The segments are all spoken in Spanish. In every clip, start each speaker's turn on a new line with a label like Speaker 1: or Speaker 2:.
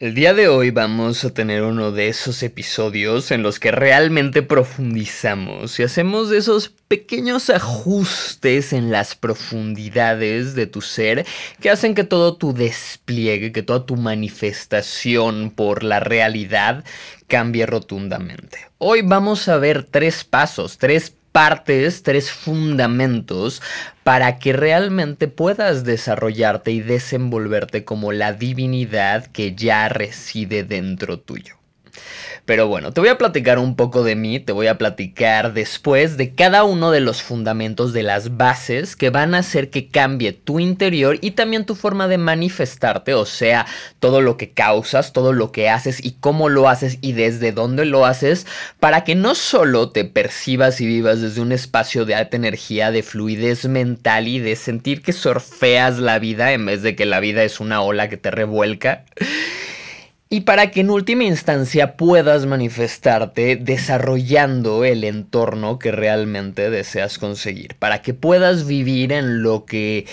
Speaker 1: El día de hoy vamos a tener uno de esos episodios en los que realmente profundizamos y hacemos esos pequeños ajustes en las profundidades de tu ser que hacen que todo tu despliegue, que toda tu manifestación por la realidad cambie rotundamente. Hoy vamos a ver tres pasos, tres partes, tres fundamentos para que realmente puedas desarrollarte y desenvolverte como la divinidad que ya reside dentro tuyo. Pero bueno, te voy a platicar un poco de mí, te voy a platicar después de cada uno de los fundamentos de las bases que van a hacer que cambie tu interior y también tu forma de manifestarte, o sea, todo lo que causas, todo lo que haces y cómo lo haces y desde dónde lo haces, para que no solo te percibas y vivas desde un espacio de alta energía, de fluidez mental y de sentir que sorfeas la vida en vez de que la vida es una ola que te revuelca y para que en última instancia puedas manifestarte desarrollando el entorno que realmente deseas conseguir, para que puedas vivir en lo que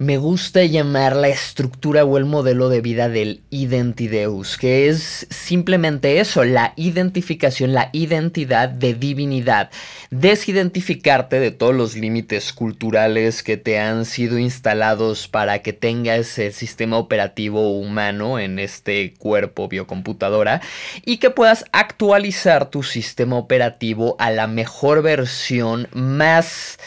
Speaker 1: me gusta llamar la estructura o el modelo de vida del identideus, que es simplemente eso, la identificación, la identidad de divinidad. Desidentificarte de todos los límites culturales que te han sido instalados para que tengas el sistema operativo humano en este cuerpo biocomputadora y que puedas actualizar tu sistema operativo a la mejor versión más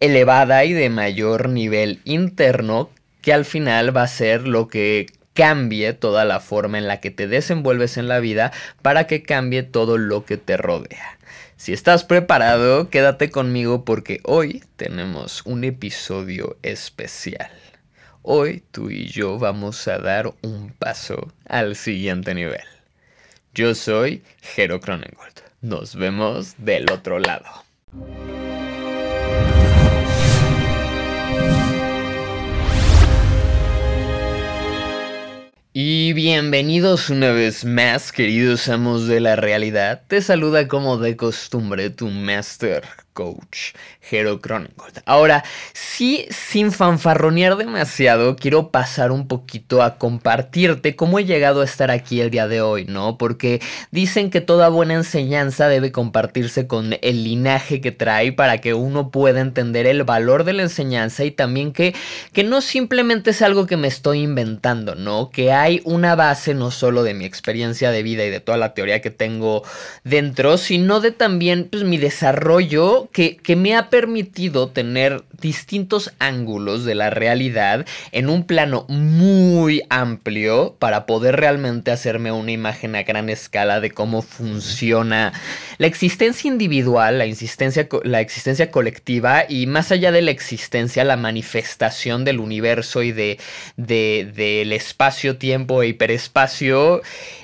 Speaker 1: elevada y de mayor nivel interno que al final va a ser lo que cambie toda la forma en la que te desenvuelves en la vida para que cambie todo lo que te rodea. Si estás preparado, quédate conmigo porque hoy tenemos un episodio especial. Hoy tú y yo vamos a dar un paso al siguiente nivel. Yo soy Jero Cronengold. Nos vemos del otro lado. Y bienvenidos una vez más, queridos amos de la realidad. Te saluda como de costumbre tu master coach, Hero Chronicles. Ahora, sí, sin fanfarronear demasiado, quiero pasar un poquito a compartirte cómo he llegado a estar aquí el día de hoy, ¿no? Porque dicen que toda buena enseñanza debe compartirse con el linaje que trae para que uno pueda entender el valor de la enseñanza y también que, que no simplemente es algo que me estoy inventando, ¿no? Que hay una base no solo de mi experiencia de vida y de toda la teoría que tengo dentro, sino de también pues, mi desarrollo que, me ha permitido tener distintos ángulos de la realidad en un plano muy amplio para poder realmente hacerme una imagen a gran escala de cómo funciona la existencia individual, la existencia, la existencia colectiva y más allá de la existencia, la manifestación del universo y de, del espacio-tiempo e hiperespacio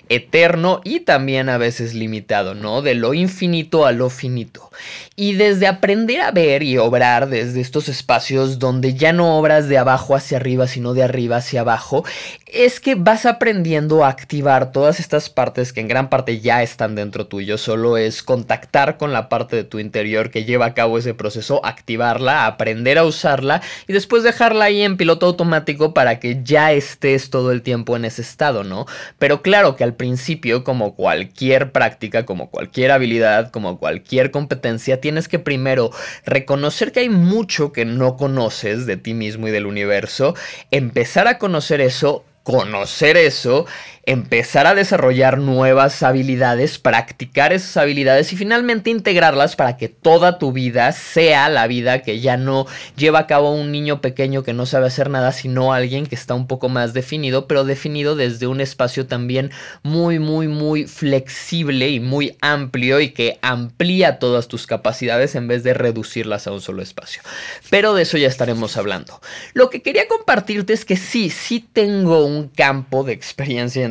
Speaker 1: eterno y también a veces limitado, ¿no? De lo infinito a lo finito. Y desde aprender a ver y obrar desde estos espacios donde ya no obras de abajo hacia arriba, sino de arriba hacia abajo, es que vas aprendiendo a activar todas estas partes que en gran parte ya están dentro tuyo, solo es contactar con la parte de tu interior que lleva a cabo ese proceso, activarla, aprender a usarla y después dejarla ahí en piloto automático para que ya estés todo el tiempo en ese estado, ¿no? Pero claro que al principio, como cualquier práctica, como cualquier habilidad, como cualquier competencia, tienes que primero reconocer que hay mucho que no conoces de ti mismo y del universo, empezar a conocer eso, conocer eso empezar a desarrollar nuevas habilidades, practicar esas habilidades y finalmente integrarlas para que toda tu vida sea la vida que ya no lleva a cabo un niño pequeño que no sabe hacer nada, sino alguien que está un poco más definido, pero definido desde un espacio también muy, muy, muy flexible y muy amplio y que amplía todas tus capacidades en vez de reducirlas a un solo espacio. Pero de eso ya estaremos hablando. Lo que quería compartirte es que sí, sí tengo un campo de experiencia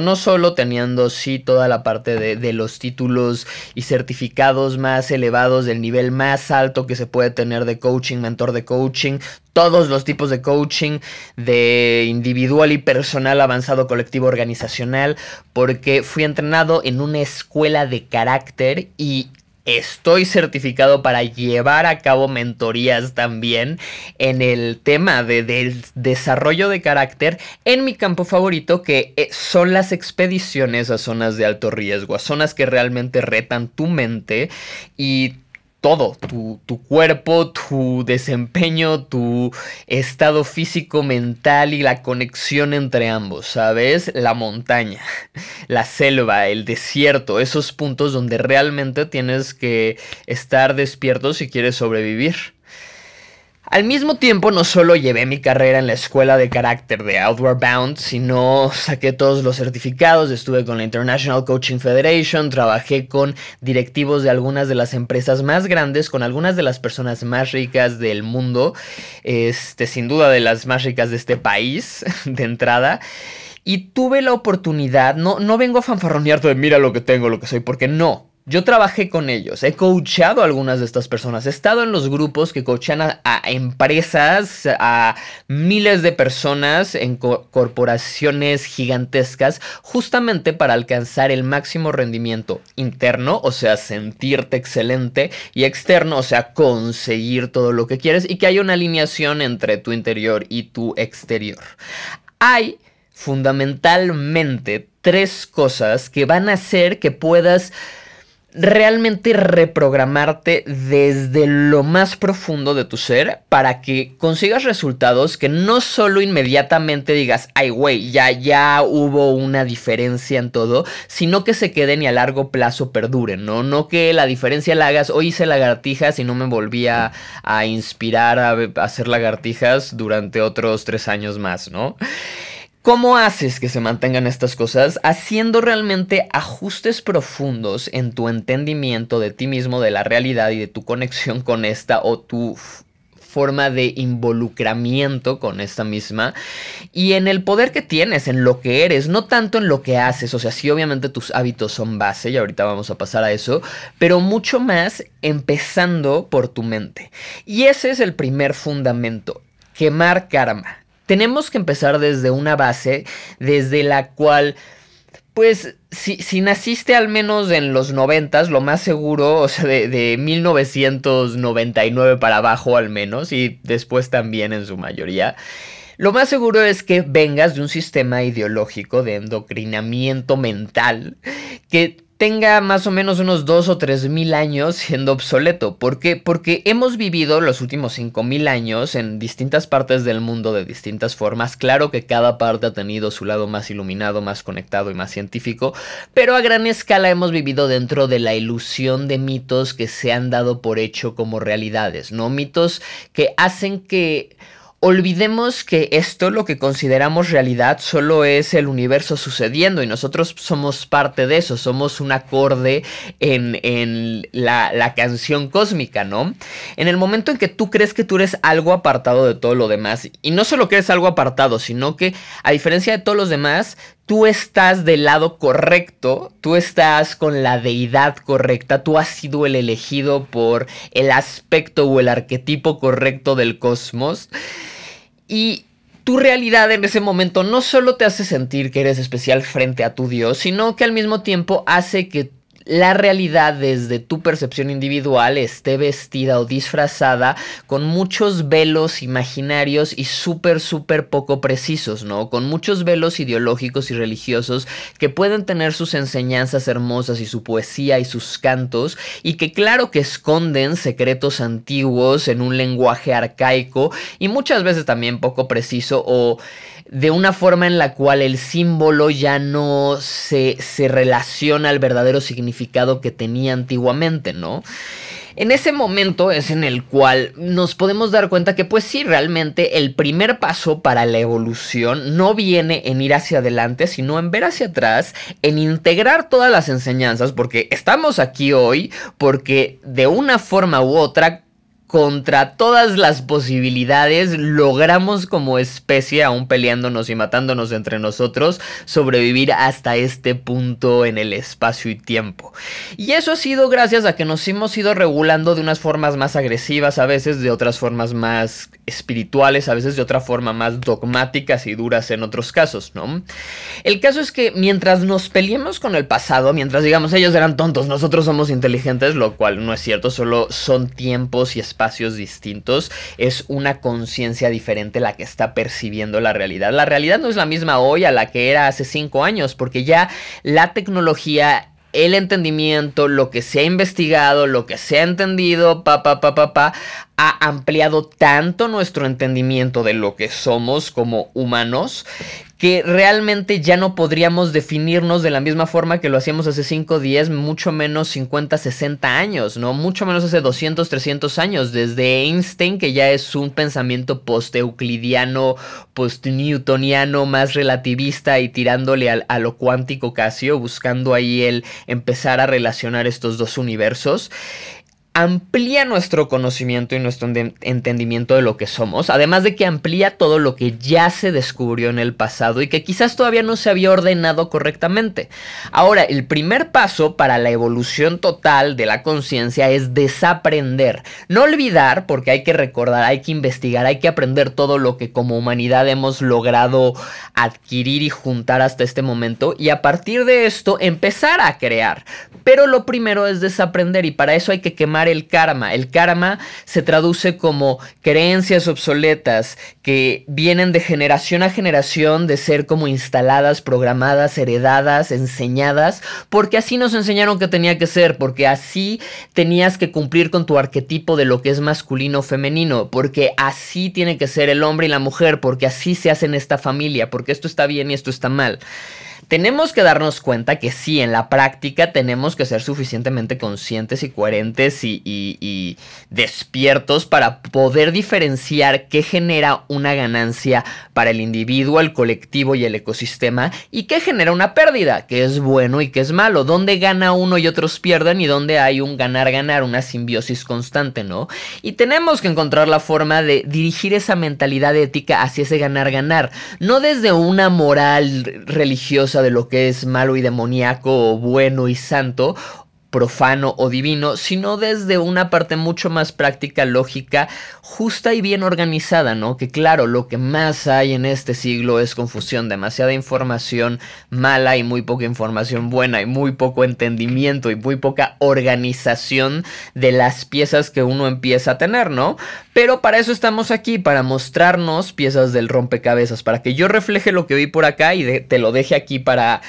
Speaker 1: no solo teniendo sí toda la parte de, de los títulos y certificados más elevados del nivel más alto que se puede tener de coaching, mentor de coaching, todos los tipos de coaching, de individual y personal, avanzado, colectivo, organizacional, porque fui entrenado en una escuela de carácter y estoy certificado para llevar a cabo mentorías también en el tema de, desarrollo de carácter en mi campo favorito que eh, son las expediciones a zonas de alto riesgo, a zonas que realmente retan tu mente y todo, tu, tu, cuerpo, tu desempeño, tu estado físico, mental y la conexión entre ambos, ¿sabes? La montaña, la selva, el desierto, esos puntos donde realmente tienes que estar despierto si quieres sobrevivir. Al mismo tiempo, no solo llevé mi carrera en la escuela de carácter de Outward Bound, sino saqué todos los certificados, estuve con la International Coaching Federation, trabajé con directivos de algunas de las empresas más grandes, con algunas de las personas más ricas del mundo, este, sin duda de las más ricas de este país, de entrada. Y tuve la oportunidad, no, no vengo a fanfarronear de mira lo que tengo, lo que soy, porque no, yo trabajé con ellos, he coachado a algunas de estas personas, he estado en los grupos que coachan a, empresas, a miles de personas en corporaciones gigantescas, justamente para alcanzar el máximo rendimiento interno, o sea, sentirte excelente, y externo, o sea, conseguir todo lo que quieres y que haya una alineación entre tu interior y tu exterior. Hay fundamentalmente tres cosas que van a hacer que puedas realmente reprogramarte desde lo más profundo de tu ser para que consigas resultados que no solo inmediatamente digas, ay güey, ya, ya hubo una diferencia en todo, sino que se queden y a largo plazo perduren, ¿no? No que la diferencia la hagas, hoy hice lagartijas y no me volvía a inspirar a hacer lagartijas durante otros tres años más, ¿no? ¿Cómo haces que se mantengan estas cosas? Haciendo realmente ajustes profundos en tu entendimiento de ti mismo, de la realidad y de tu conexión con esta o tu forma de involucramiento con esta misma y en el poder que tienes, en lo que eres, no tanto en lo que haces, o sea, sí obviamente tus hábitos son base y ahorita vamos a pasar a eso, pero mucho más empezando por tu mente. Y ese es el primer fundamento, quemar karma tenemos que empezar desde una base desde la cual, pues, si, naciste al menos en los 90, lo más seguro, o sea, de, de 1999 para abajo al menos, y después también en su mayoría, lo más seguro es que vengas de un sistema ideológico de endocrinamiento mental que tenga más o menos unos 2 o 3 mil años siendo obsoleto. ¿Por qué? Porque hemos vivido los últimos 5 mil años en distintas partes del mundo de distintas formas. Claro que cada parte ha tenido su lado más iluminado, más conectado y más científico, pero a gran escala hemos vivido dentro de la ilusión de mitos que se han dado por hecho como realidades, ¿no? Mitos que hacen que olvidemos que esto, lo que consideramos realidad, solo es el universo sucediendo y nosotros somos parte de eso, somos un acorde en, la, la, canción cósmica, ¿no? En el momento en que tú crees que tú eres algo apartado de todo lo demás, y no solo que eres algo apartado, sino que a diferencia de todos los demás, tú estás del lado correcto, tú estás con la deidad correcta, tú has sido el elegido por el aspecto o el arquetipo correcto del cosmos. Y tu realidad en ese momento no solo te hace sentir que eres especial frente a tu Dios, sino que al mismo tiempo hace que la realidad desde tu percepción individual esté vestida o disfrazada con muchos velos imaginarios y súper, súper poco precisos, ¿no? Con muchos velos ideológicos y religiosos que pueden tener sus enseñanzas hermosas y su poesía y sus cantos y que claro que esconden secretos antiguos en un lenguaje arcaico y muchas veces también poco preciso o de una forma en la cual el símbolo ya no se, relaciona al verdadero significado que tenía antiguamente, ¿no? En ese momento es en el cual nos podemos dar cuenta que pues sí, realmente el primer paso para la evolución no viene en ir hacia adelante, sino en ver hacia atrás, en integrar todas las enseñanzas, porque estamos aquí hoy, porque de una forma u otra contra todas las posibilidades logramos como especie, aún peleándonos y matándonos entre nosotros, sobrevivir hasta este punto en el espacio y tiempo. Y eso ha sido gracias a que nos hemos ido regulando de unas formas más agresivas a veces, de otras formas más espirituales, a veces de otra forma más dogmáticas y duras en otros casos, ¿no? El caso es que mientras nos peleemos con el pasado, mientras digamos ellos eran tontos, nosotros somos inteligentes, lo cual no es cierto, solo son tiempos y espacios espacios distintos, es una conciencia diferente la que está percibiendo la realidad. La realidad no es la misma hoy a la que era hace cinco años, porque ya la tecnología el entendimiento, lo que se ha investigado, lo que se ha entendido, pa, ha ampliado tanto nuestro entendimiento de lo que somos como humanos que realmente ya no podríamos definirnos de la misma forma que lo hacíamos hace 5, 10, mucho menos 50, 60 años, ¿no? Mucho menos hace 200, 300 años, desde Einstein, que ya es un pensamiento post-euclidiano, post-newtoniano, más relativista y tirándole a lo cuántico casi, o buscando ahí el empezar a relacionar estos dos universos amplía nuestro conocimiento y nuestro entendimiento de lo que somos, además de que amplía todo lo que ya se descubrió en el pasado y que quizás todavía no se había ordenado correctamente. Ahora, el primer paso para la evolución total de la conciencia es desaprender, no olvidar, porque hay que recordar, hay que investigar, hay que aprender todo lo que como humanidad hemos logrado adquirir y juntar hasta este momento y a partir de esto empezar a crear. Pero lo primero es desaprender y para eso hay que quemar el karma. El karma se traduce como creencias obsoletas que vienen de generación a generación de ser como instaladas, programadas, heredadas, enseñadas, porque así nos enseñaron que tenía que ser, porque así tenías que cumplir con tu arquetipo de lo que es masculino o femenino, porque así tiene que ser el hombre y la mujer, porque así se hacen esta familia, porque esto está bien y esto está mal. Tenemos que darnos cuenta que sí, en la práctica tenemos que ser suficientemente conscientes y coherentes y, despiertos para poder diferenciar qué genera una ganancia para el individuo, el colectivo y el ecosistema y qué genera una pérdida, qué es bueno y qué es malo, dónde gana uno y otros pierden y dónde hay un ganar-ganar, una simbiosis constante, ¿no? Y tenemos que encontrar la forma de dirigir esa mentalidad ética hacia ese ganar-ganar, no desde una moral religiosa, de lo que es malo y demoníaco o bueno y santo, profano o divino, sino desde una parte mucho más práctica, lógica, justa y bien organizada, ¿no? Que claro, lo que más hay en este siglo es confusión, demasiada información mala y muy poca información buena y muy poco entendimiento y muy poca organización de las piezas que uno empieza a tener, ¿no? Pero para eso estamos aquí, para mostrarnos piezas del rompecabezas, para que yo refleje lo que vi por acá y te lo deje aquí para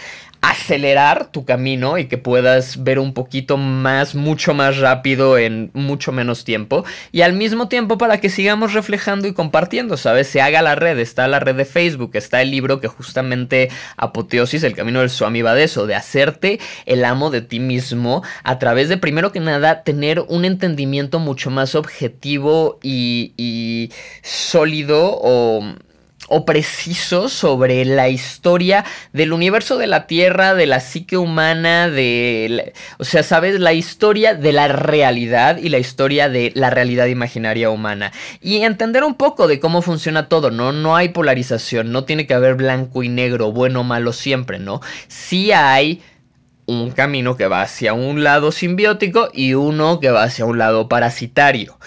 Speaker 1: acelerar tu camino y que puedas ver un poquito más, mucho más rápido en mucho menos tiempo y al mismo tiempo para que sigamos reflejando y compartiendo, ¿sabes? Se haga la red, está la red de Facebook, está el libro que justamente Apoteosis, el camino del Swami va de eso, de hacerte el amo de ti mismo a través de primero que nada tener un entendimiento mucho más objetivo y, y sólido o o preciso sobre la historia del universo de la Tierra, de la psique humana, de... o sea, ¿sabes? La historia de la realidad y la historia de la realidad imaginaria humana. Y entender un poco de cómo funciona todo, ¿no? No hay polarización, no tiene que haber blanco y negro, bueno o malo siempre, ¿no? Sí hay un camino que va hacia un lado simbiótico y uno que va hacia un lado parasitario.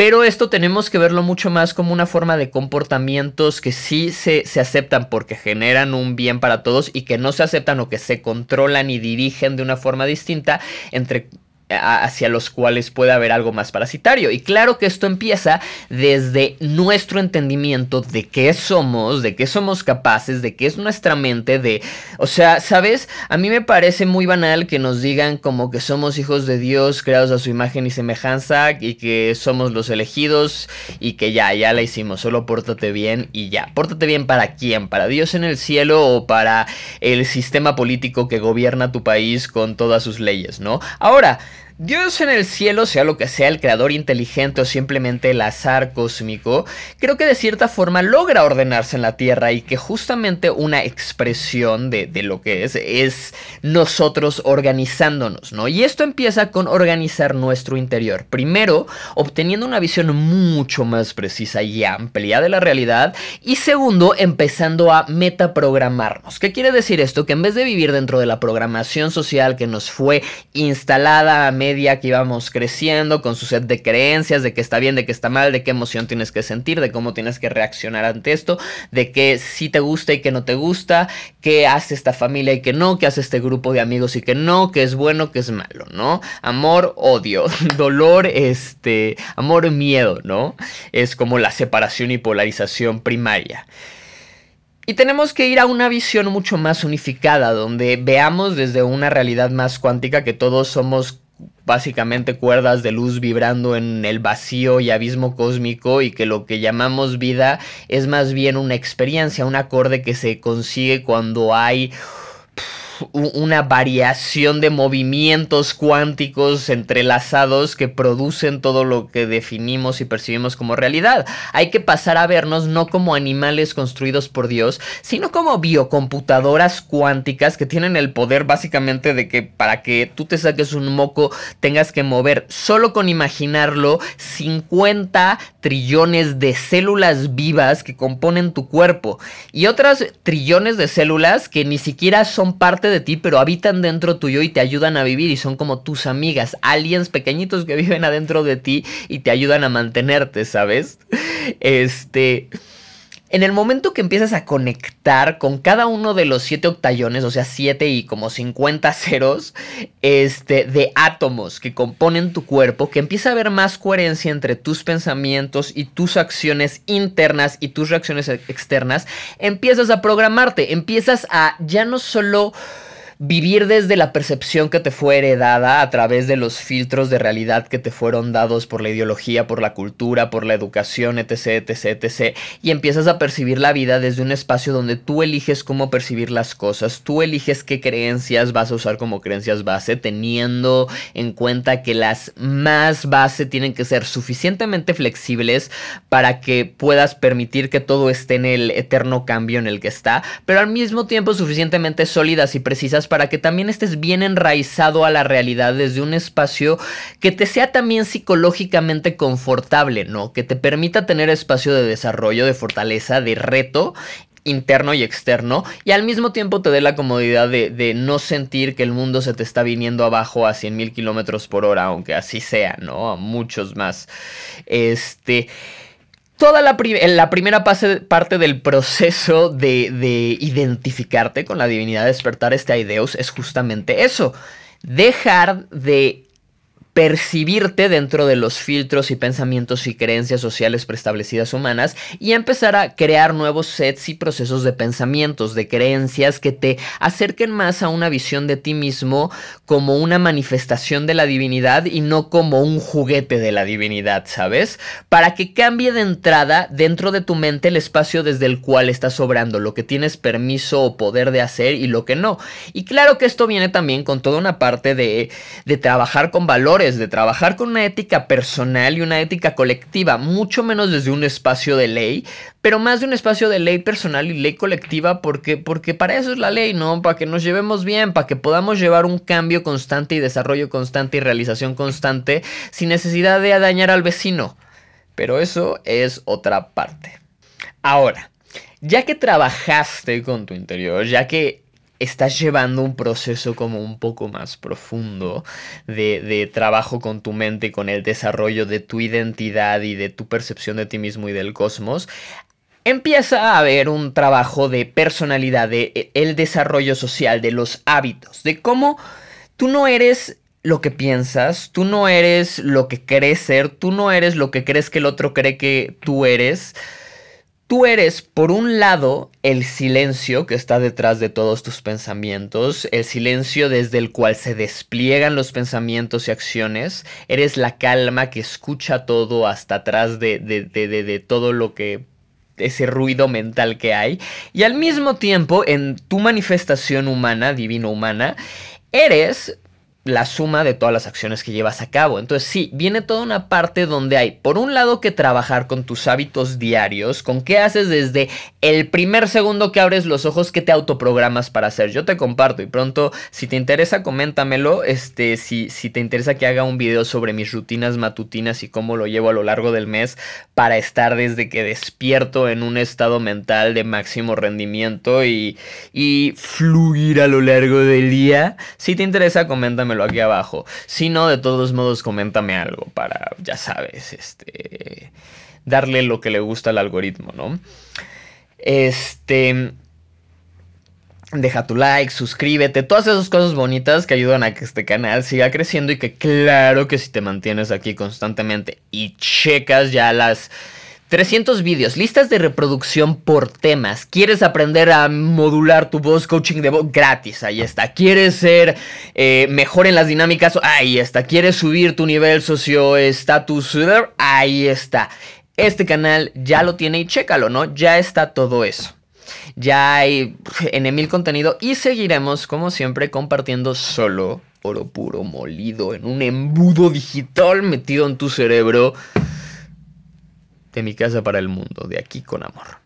Speaker 1: Pero esto tenemos que verlo mucho más como una forma de comportamientos que sí se, aceptan porque generan un bien para todos y que no se aceptan o que se controlan y dirigen de una forma distinta entre hacia los cuales puede haber algo más parasitario. Y claro que esto empieza desde nuestro entendimiento de qué somos, de qué somos capaces, de qué es nuestra mente, de... O sea, ¿sabes? A mí me parece muy banal que nos digan como que somos hijos de Dios, creados a su imagen y semejanza, y que somos los elegidos, y que ya, ya la hicimos, solo pórtate bien y ya. ¿Pórtate bien para quién? ¿Para Dios en el cielo o para el sistema político que gobierna tu país con todas sus leyes, ¿no? Ahora, Dios en el cielo, sea lo que sea, el creador inteligente o simplemente el azar cósmico, creo que de cierta forma logra ordenarse en la tierra y que justamente una expresión de, lo que es es nosotros organizándonos, ¿no? Y esto empieza con organizar nuestro interior. Primero, obteniendo una visión mucho más precisa y amplia de la realidad. Y segundo, empezando a metaprogramarnos. ¿Qué quiere decir esto? Que en vez de vivir dentro de la programación social que nos fue instalada a media que íbamos creciendo con su set de creencias de que está bien, de que está mal, de qué emoción tienes que sentir, de cómo tienes que reaccionar ante esto, de qué sí te gusta y qué no te gusta, qué hace esta familia y qué no, qué hace este grupo de amigos y qué no, qué es bueno, qué es malo, ¿no? Amor, odio, dolor, este, amor, miedo, ¿no? Es como la separación y polarización primaria. Y tenemos que ir a una visión mucho más unificada, donde veamos desde una realidad más cuántica que todos somos básicamente cuerdas de luz vibrando en el vacío y abismo cósmico y que lo que llamamos vida es más bien una experiencia, un acorde que se consigue cuando hay una variación de movimientos cuánticos entrelazados que producen todo lo que definimos y percibimos como realidad. Hay que pasar a vernos no como animales construidos por Dios, sino como biocomputadoras cuánticas que tienen el poder básicamente de que para que tú te saques un moco tengas que mover solo con imaginarlo 50 trillones de células vivas que componen tu cuerpo y otras trillones de células que ni siquiera son parte de ti, pero habitan dentro tuyo y te ayudan a vivir y son como tus amigas, aliens pequeñitos que viven adentro de ti y te ayudan a mantenerte, ¿sabes? Este... En el momento que empiezas a conectar con cada uno de los siete octallones, o sea, siete y como 50 ceros, este, de átomos que componen tu cuerpo, que empieza a haber más coherencia entre tus pensamientos y tus acciones internas y tus reacciones e-, externas, empiezas a programarte, empiezas a ya no solo vivir desde la percepción que te fue heredada a través de los filtros de realidad que te fueron dados por la ideología, por la cultura, por la educación, etc, etc, etc. Y empiezas a percibir la vida desde un espacio donde tú eliges cómo percibir las cosas, tú eliges qué creencias vas a usar como creencias base, teniendo en cuenta que las más base tienen que ser suficientemente flexibles para que puedas permitir que todo esté en el eterno cambio en el que está, pero al mismo tiempo suficientemente sólidas y precisas para que también estés bien enraizado a la realidad desde un espacio que te sea también psicológicamente confortable, ¿no? Que te permita tener espacio de desarrollo, de fortaleza, de reto interno y externo y al mismo tiempo te dé la comodidad de, no sentir que el mundo se te está viniendo abajo a 100 mil kilómetros por hora, aunque así sea, ¿no? A muchos más. Este toda la, la primera parte del proceso de, de, identificarte con la divinidad, despertar este Aideus, es justamente eso. Dejar de percibirte dentro de los filtros y pensamientos y creencias sociales preestablecidas humanas y empezar a crear nuevos sets y procesos de pensamientos, de creencias que te acerquen más a una visión de ti mismo como una manifestación de la divinidad y no como un juguete de la divinidad, ¿sabes? Para que cambie de entrada dentro de tu mente el espacio desde el cual estás obrando, lo que tienes permiso o poder de hacer y lo que no. Y claro que esto viene también con toda una parte de, de trabajar con valores, de trabajar con una ética personal y una ética colectiva, mucho menos desde un espacio de ley, pero más de un espacio de ley personal y ley colectiva, porque, porque para eso es la ley, ¿no? Para que nos llevemos bien, para que podamos llevar un cambio constante y desarrollo constante y realización constante sin necesidad de dañar al vecino. Pero eso es otra parte. Ahora, ya que trabajaste con tu interior, ya que estás llevando un proceso como un poco más profundo de, trabajo con tu mente, con el desarrollo de tu identidad y de tu percepción de ti mismo y del cosmos. Empieza a haber un trabajo de personalidad, de e, el desarrollo social, de los hábitos, de cómo tú no eres lo que piensas, tú no eres lo que crees ser, tú no eres lo que crees que el otro cree que tú eres tú eres, por un lado, el silencio que está detrás de todos tus pensamientos, el silencio desde el cual se despliegan los pensamientos y acciones, eres la calma que escucha todo hasta atrás de, de, de, de todo lo que ese ruido mental que hay y al mismo tiempo en tu manifestación humana, divino humana, eres la suma de todas las acciones que llevas a cabo. Entonces sí, viene toda una parte donde hay, por un lado, que trabajar con tus hábitos diarios, con qué haces desde el primer segundo que abres los ojos, que te autoprogramas para hacer. Yo te comparto y pronto, si te interesa, coméntamelo. Este, si, si te interesa que haga un video sobre mis rutinas matutinas y cómo lo llevo a lo largo del mes para estar desde que despierto en un estado mental de máximo rendimiento y, y fluir a lo largo del día. Si te interesa, coméntame aquí abajo. Si no, de todos modos, coméntame algo para, ya sabes, este, darle lo que le gusta al algoritmo, ¿no? Este, deja tu like, suscríbete, todas esas cosas bonitas que ayudan a que este canal siga creciendo y que claro que si te mantienes aquí constantemente y checas ya las 300 vídeos, listas de reproducción por temas. ¿Quieres aprender a modular tu voz, coaching de voz? Gratis, ahí está. ¿Quieres ser eh, mejor en las dinámicas? Ahí está. ¿Quieres subir tu nivel socioestatus? Ahí está. Este canal ya lo tiene y chécalo, ¿no? Ya está todo eso. Ya hay en mil contenido y seguiremos, como siempre, compartiendo solo oro puro molido en un embudo digital metido en tu cerebro de mi casa para el mundo, de aquí con amor.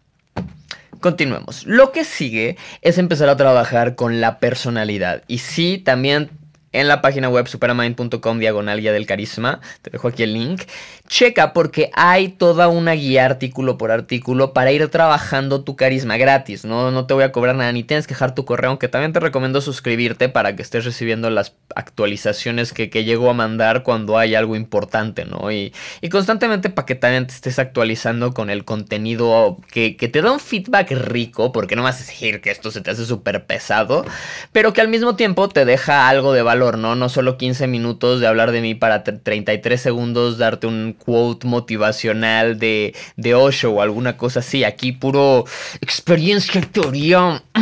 Speaker 1: Continuemos. Lo que sigue es empezar a trabajar con la personalidad. Y sí, también en la página web superamind.com diagonal guía del carisma. Te dejo aquí el link. Checa porque hay toda una guía artículo por artículo para ir trabajando tu carisma gratis. No, no te voy a cobrar nada ni tienes que dejar tu correo, aunque también te recomiendo suscribirte para que estés recibiendo las actualizaciones que, que llego a mandar cuando hay algo importante, ¿no? Y, constantemente para que también te estés actualizando con el contenido que, que te da un feedback rico, porque no vas a decir que esto se te hace súper pesado, pero que al mismo tiempo te deja algo de valor ¿no? No solo 15 minutos de hablar de mí para 33 segundos, darte un quote motivacional de, de Osho o alguna cosa así. Aquí puro experiencia y teoría.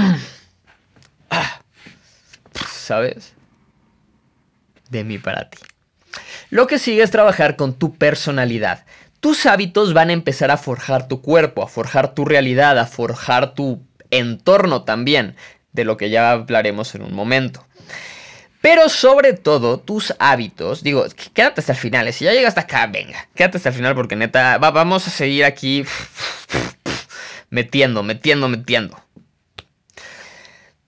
Speaker 1: Ah, ¿Sabes? De mí para ti. Lo que sigue es trabajar con tu personalidad. Tus hábitos van a empezar a forjar tu cuerpo, a forjar tu realidad, a forjar tu entorno también, de lo que ya hablaremos en un momento. Pero sobre todo, tus hábitos, digo, quédate hasta el final, ¿eh? si ya llegas hasta acá, venga, quédate hasta el final porque neta, vamos a seguir aquí metiendo, metiendo, metiendo.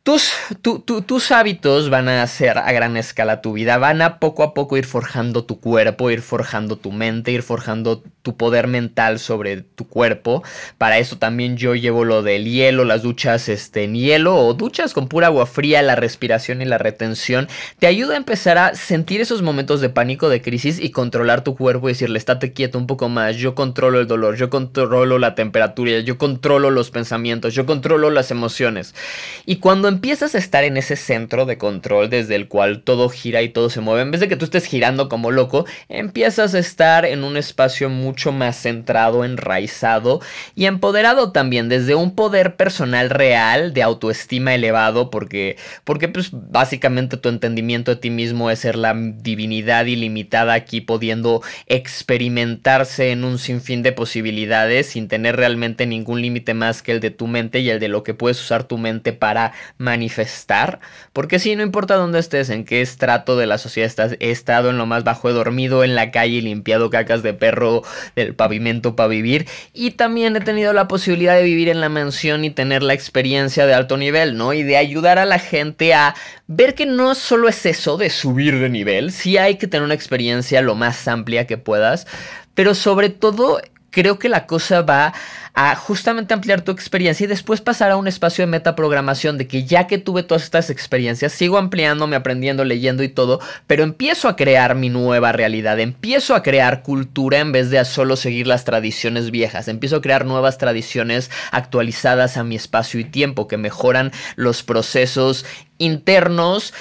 Speaker 1: Tus, tus hábitos van a hacer a gran escala tu vida, van a poco a poco ir forjando tu cuerpo, ir forjando tu mente, ir forjando tu poder mental sobre tu cuerpo. Para eso también yo llevo lo del hielo, las duchas este, en hielo o duchas con pura agua fría, la respiración y la retención. Te ayuda a empezar a sentir esos momentos de pánico, de crisis y controlar tu cuerpo y decirle, estate quieto un poco más, yo controlo el dolor, yo controlo la temperatura, yo controlo los pensamientos, yo controlo las emociones. Y cuando empiezas a estar en ese centro de control desde el cual todo gira y todo se mueve, en vez de que tú estés girando como loco, empiezas a estar en un espacio mucho más centrado, enraizado y empoderado también desde un poder personal real de autoestima elevado porque porque pues básicamente tu entendimiento de ti mismo es ser la divinidad ilimitada aquí pudiendo experimentarse en un sinfín de posibilidades sin tener realmente ningún límite más que el de tu mente y el de lo que puedes usar tu mente para manifestar, porque si sí, no importa dónde estés, en qué estrato de la sociedad estás, he estado en lo más bajo, he dormido en la calle, limpiado cacas de perro del pavimento para vivir, y también he tenido la posibilidad de vivir en la mansión y tener la experiencia de alto nivel, ¿no? Y de ayudar a la gente a ver que no solo es eso de subir de nivel, sí hay que tener una experiencia lo más amplia que puedas, pero sobre todo creo que la cosa va a justamente ampliar tu experiencia y después pasar a un espacio de metaprogramación de que ya que tuve todas estas experiencias, sigo ampliándome, aprendiendo, leyendo y todo, pero empiezo a crear mi nueva realidad, empiezo a crear cultura en vez de solo seguir las tradiciones viejas, empiezo a crear nuevas tradiciones actualizadas a mi espacio y tiempo que mejoran los procesos internos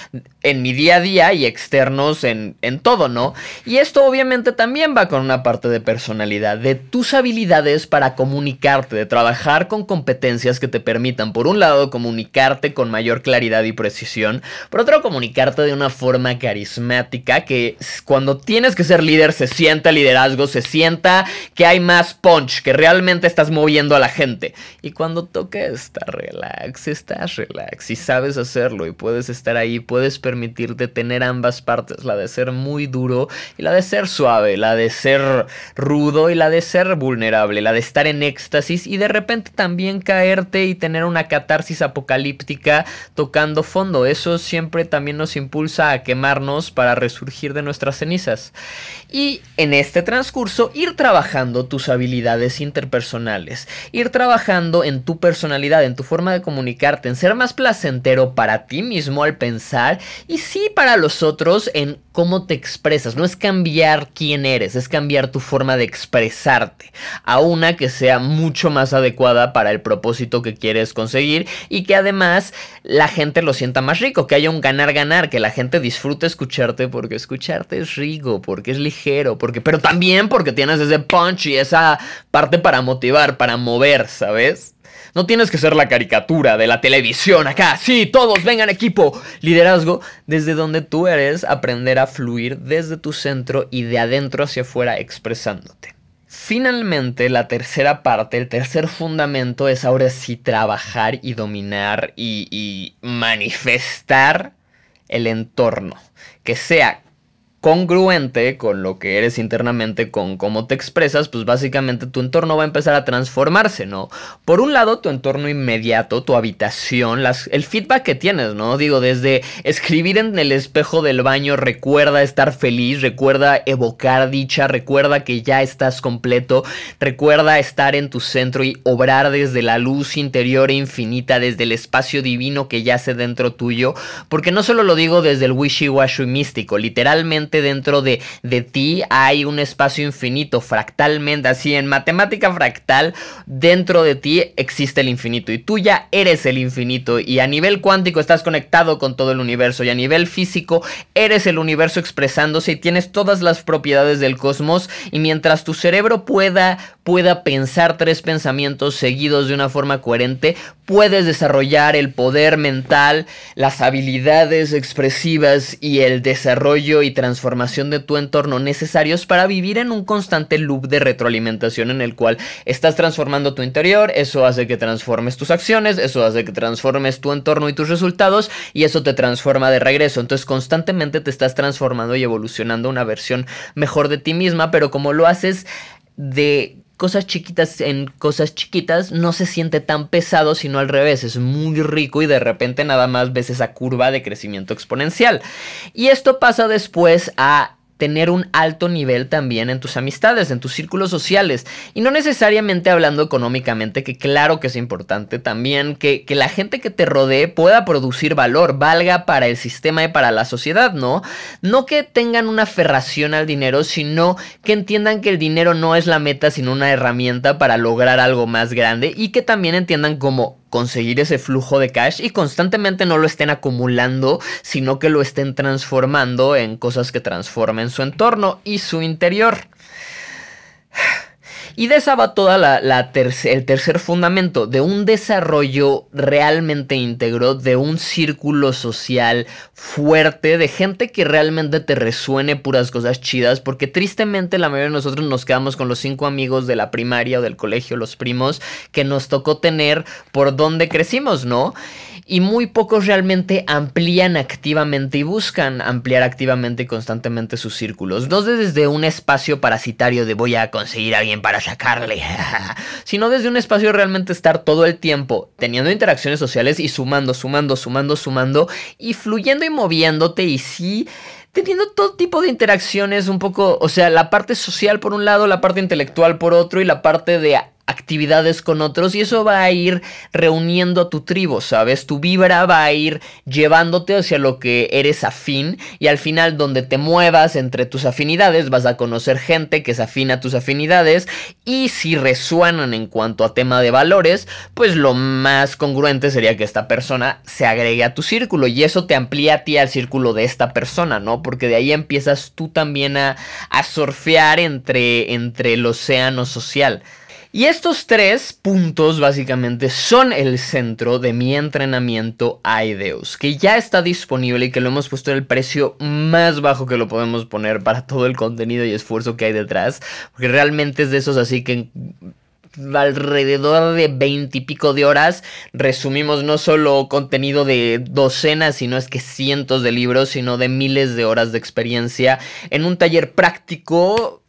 Speaker 1: en mi día a día y externos en, en, todo, ¿no? Y esto obviamente también va con una parte de personalidad, de tus habilidades para comunicar de trabajar con competencias que te permitan, por un lado, comunicarte con mayor claridad y precisión, por otro, comunicarte de una forma carismática que cuando tienes que ser líder se sienta liderazgo, se sienta que hay más punch, que realmente estás moviendo a la gente. Y cuando toca estar relax, estás relax y sabes hacerlo y puedes estar ahí, puedes permitirte tener ambas partes, la de ser muy duro y la de ser suave, la de ser rudo y la de ser vulnerable, la de estar en éxtasis y de repente también caerte y tener una catarsis apocalíptica tocando fondo. Eso siempre también nos impulsa a quemarnos para resurgir de nuestras cenizas. Y en este transcurso ir trabajando tus habilidades interpersonales, ir trabajando en tu personalidad, en tu forma de comunicarte, en ser más placentero para ti mismo al pensar y sí para los otros en cómo te expresas. No es cambiar quién eres, es cambiar tu forma de expresarte a una que sea muy mucho más adecuada para el propósito que quieres conseguir y que además la gente lo sienta más rico, que haya un ganar-ganar, que la gente disfrute escucharte porque escucharte es rico, porque es ligero, porque pero también porque tienes ese punch y esa parte para motivar, para mover, ¿sabes? No tienes que ser la caricatura de la televisión acá. Sí, todos, vengan equipo. Liderazgo desde donde tú eres, aprender a fluir desde tu centro y de adentro hacia afuera expresándote. Finalmente, la tercera parte, el tercer fundamento es ahora sí trabajar y dominar y, manifestar el entorno, que sea congruente con lo que eres internamente, con cómo te expresas, pues básicamente tu entorno va a empezar a transformarse, ¿no? Por un lado, tu entorno inmediato, tu habitación, las, el feedback que tienes, ¿no? Digo, desde escribir en el espejo del baño, recuerda estar feliz, recuerda evocar dicha, recuerda que ya estás completo, recuerda estar en tu centro y obrar desde la luz interior e infinita, desde el espacio divino que yace dentro tuyo, porque no solo lo digo desde el wishy-washy místico, literalmente, dentro de, de ti hay un espacio infinito, fractalmente, así en matemática fractal, dentro de ti existe el infinito y tú ya eres el infinito y a nivel cuántico estás conectado con todo el universo y a nivel físico eres el universo expresándose y tienes todas las propiedades del cosmos y mientras tu cerebro pueda, pueda pensar tres pensamientos seguidos de una forma coherente, puedes desarrollar el poder mental, las habilidades expresivas y el desarrollo y transformación transformación de tu entorno necesarios para vivir en un constante loop de retroalimentación en el cual estás transformando tu interior, eso hace que transformes tus acciones, eso hace que transformes tu entorno y tus resultados y eso te transforma de regreso. Entonces constantemente te estás transformando y evolucionando una versión mejor de ti misma, pero como lo haces de cosas chiquitas en cosas chiquitas no se siente tan pesado, sino al revés, es muy rico y de repente nada más ves esa curva de crecimiento exponencial. Y esto pasa después a tener un alto nivel también en tus amistades, en tus círculos sociales. Y no necesariamente hablando económicamente, que claro que es importante también que, la gente que te rodee pueda producir valor, valga para el sistema y para la sociedad, ¿no? No que tengan una aferración al dinero, sino que entiendan que el dinero no es la meta, sino una herramienta para lograr algo más grande y que también entiendan como conseguir ese flujo de cash y constantemente no lo estén acumulando, sino que lo estén transformando en cosas que transformen su entorno y su interior. Y de esa va toda la, el tercer fundamento de un desarrollo realmente íntegro, de un círculo social fuerte, de gente que realmente te resuene puras cosas chidas, porque tristemente la mayoría de nosotros nos quedamos con los cinco amigos de la primaria o del colegio, los primos, que nos tocó tener por donde crecimos, ¿no? y muy pocos realmente amplían activamente y buscan ampliar activamente y constantemente sus círculos. No desde un espacio parasitario de voy a conseguir a alguien para sacarle, sino desde un espacio realmente estar todo el tiempo teniendo interacciones sociales y sumando, sumando, sumando, sumando y fluyendo y moviéndote y sí teniendo todo tipo de interacciones un poco, o sea, la parte social por un lado, la parte intelectual por otro y la parte de actividades con otros y eso va a ir reuniendo a tu tribu, ¿sabes? Tu vibra va a ir llevándote hacia lo que eres afín y al final donde te muevas entre tus afinidades vas a conocer gente que es afina a tus afinidades y si resuenan en cuanto a tema de valores, pues lo más congruente sería que esta persona se agregue a tu círculo y eso te amplía a ti al círculo de esta persona, ¿no? Porque de ahí empiezas tú también a, a surfear entre, entre el océano social. Y estos tres puntos básicamente son el centro de mi entrenamiento ideos, que ya está disponible y que lo hemos puesto en el precio más bajo que lo podemos poner para todo el contenido y esfuerzo que hay detrás, porque realmente es de esos así que alrededor de veintipico de horas resumimos no solo contenido de docenas, sino es que cientos de libros, sino de miles de horas de experiencia en un taller práctico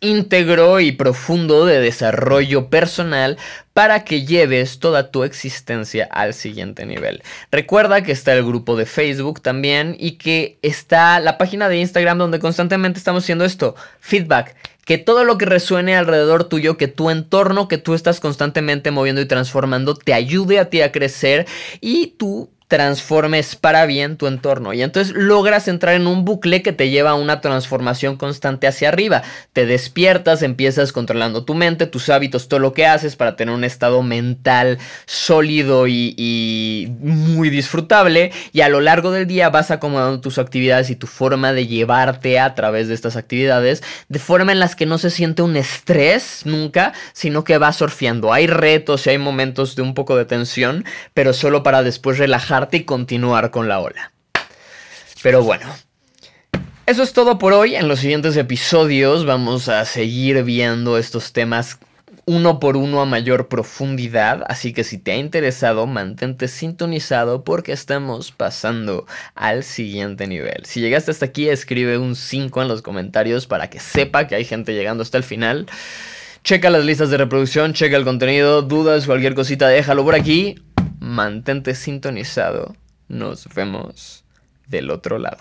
Speaker 1: íntegro y profundo de desarrollo personal para que lleves toda tu existencia al siguiente nivel. Recuerda que está el grupo de Facebook también y que está la página de Instagram donde constantemente estamos haciendo esto, feedback. Que todo lo que resuene alrededor tuyo, que tu entorno que tú estás constantemente moviendo y transformando, te ayude a ti a crecer y tú transformes para bien tu entorno. Y entonces logras entrar en un bucle que te lleva a una transformación constante hacia arriba. Te despiertas, empiezas controlando tu mente, tus hábitos, todo lo que haces para tener un estado mental sólido y, muy disfrutable. Y a lo largo del día vas acomodando tus actividades y tu forma de llevarte a través de estas actividades de forma en las que no se siente un estrés nunca, sino que vas surfeando. Hay retos y hay momentos de un poco de tensión, pero solo para después relajar y continuar con la ola. Pero bueno, eso es todo por hoy. En los siguientes episodios vamos a seguir viendo estos temas uno por uno a mayor profundidad, así que si te ha interesado, mantente sintonizado porque estamos pasando al siguiente nivel. Si llegaste hasta aquí, escribe un 5 en los comentarios para que sepa que hay gente llegando hasta el final. Checa las listas de reproducción, checa el contenido, dudas, cualquier cosita, déjalo por aquí mantente sintonizado, nos vemos del otro lado.